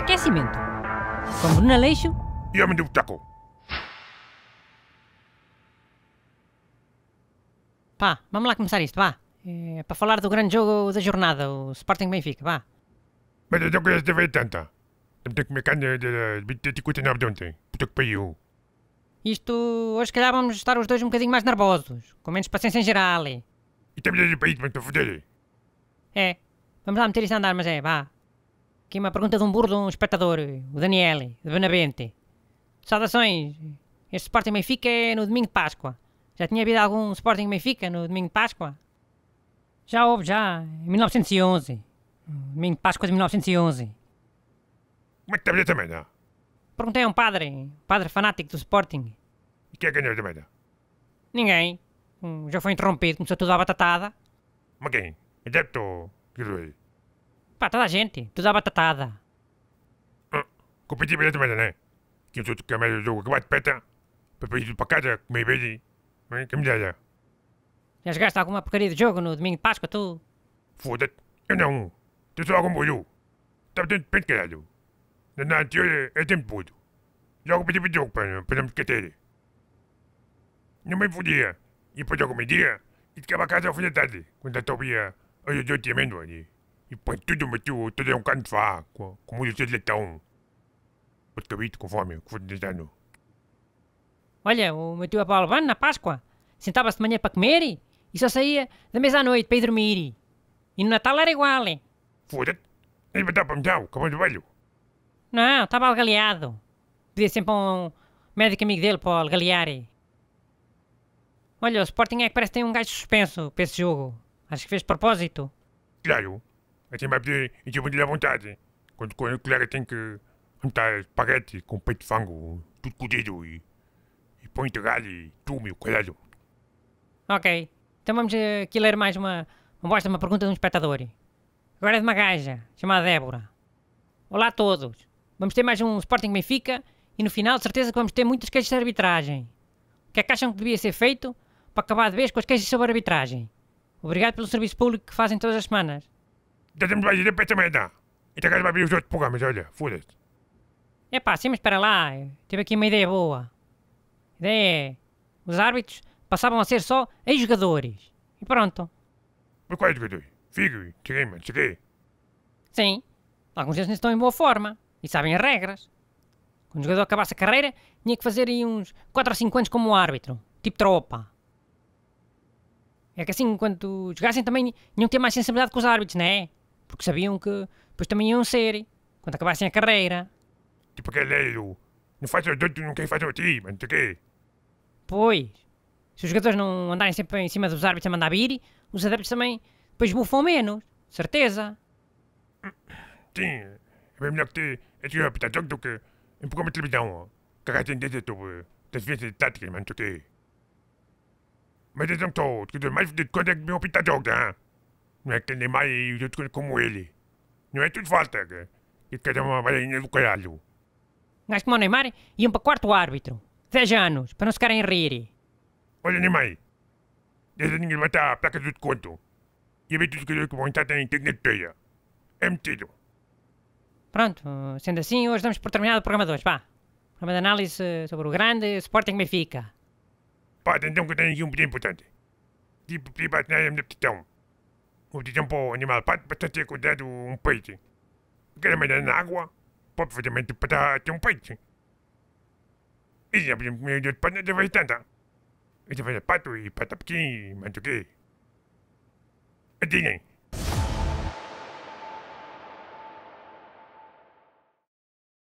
Aquecimento. Com Bruno Aleixo. E Homem do Boteco. Pá, vamos lá começar isto, vá. É para falar do grande jogo da jornada, o Sporting Benfica, vá. Mas eu não conheço de tanta. Temos de comer carne de 29 de ontem. Puta que pariu. Isto, hoje calhar vamos estar os dois um bocadinho mais nervosos. Com menos paciência em geral. E estamos a ir para isso, mas para foder. É. Vamos lá meter isso a andar, mas é, vá. Aqui uma pergunta de um burro de um espectador, o Daniel, de Benavente. Saudações! Este Sporting Benfica é no domingo de Páscoa. Já tinha havido algum Sporting Benfica no domingo de Páscoa? Já houve, já, em 1911. Domingo de Páscoa de 1911. Como é que estava também, não? Perguntei a um padre, um padre fanático do Sporting. E quem é que ganhou também, não? Ninguém. Já foi interrompido, começou tudo à batatada. Mas é quem? É? Adepto? Que doido. Pá, toda a gente. Toda à batatada. Ah, competi bem também, né? Que eu sou de jogo? do vai de peta. Para ir para casa, comer beijo. Que me dá né? Já jogaste alguma porcaria de jogo no domingo de Páscoa, tu? Foda-te. Eu não. Tu só algum bolho. Estava dentro de pente, caralho. Na anterior é tempo puto. Jogo pedi para jogo, para não me esquecer. Não me fodia. E depois meio dia E ficava a casa ao fim da tarde. Quando a Tobia... Olha, jogo de amêndoa ali. E põe tudo, meteu tudo em é um canto vá, com, com muito de leitão. Outro cabito, conforme, fornecendo. Olha, o meu tio Apolvano, na Páscoa, sentava-se de manhã para comer e, só saía da mesa à noite para ir dormir. E no Natal era igual. Foda-te, nem me dá para me dar, cabelo velho. Não, estava algaleado. Pedia sempre um médico amigo dele para algalear. Olha, o Sporting é que parece que tem um gajo suspenso para esse jogo. Acho que fez de propósito. Claro, Assim vai poder lhe à vontade. Quando o a colher tem que montar espaguete com peito de fango, tudo cozido e, e põe de galho e tumo e o Ok. Então vamos eh, aqui ler mais uma, uma bosta, uma pergunta de um espectador. Agora é de uma gaja, chamada Débora. Olá a todos. Vamos ter mais um Sporting Benfica e no final de certeza que vamos ter muitas queixas de arbitragem. O que é que acham que devia ser feito para acabar de vez com as queixas sobre arbitragem? Obrigado pelo serviço público que fazem todas as semanas. Tentamos brasileiro pra essa merda. Entregado vai abrir os outros programas, olha, foda-se. pá sim, mas para lá, eu tive aqui uma ideia boa. A ideia é. Os árbitros passavam a ser só ex-jogadores. E pronto. Mas quais jogadores? Figo, Tirema, Tirei. Sim. Alguns deles estão em boa forma e sabem as regras. Quando o jogador acabasse a carreira, tinha que fazer aí uns 4 ou 5 anos como árbitro, tipo tropa. É que assim, enquanto jogassem também tinham que ter mais sensibilidade com os árbitros, não é? porque sabiam que depois também iam ser, quando acabassem a carreira. Tipo galheiro, não faz o doido, não quer fazer o time, não sei quê. Pois, se os jogadores não andarem sempre em cima dos árbitros a mandar vir, os adeptos também depois bufam menos, certeza. Sim, é bem melhor que ter esse rapitação do que pouco programa de televisão, que a tendência sobre desvias táticas, não sei o quê. Mas atenção, que mais de quando é que me opita joga, hein? Não é que nem mais outro como ele. Não é tudo falta, que E cada uma varinha do caralho. Mas como o Neymar, um para quarto árbitro. Dez anos, para não se querem rir. Olha, Neymar. Desde ninguém estar a placa do desconto. E ver tudo que vão entrar na internet teia. É metido. Pronto, sendo assim, hoje damos por terminado o programa 2, vá. Programa de análise sobre o grande Sporting Benfica. Pá, então que tenho aqui um pedido importante. Tipo, privado na minha petição o tempo animal pat, pătate cu um peixe. Quer mergulhar na água, pode fazer mente para ter um peixe. E já podemos meio de de vez E já fazer pato e pata pequim, mas o quê? Adivinhem.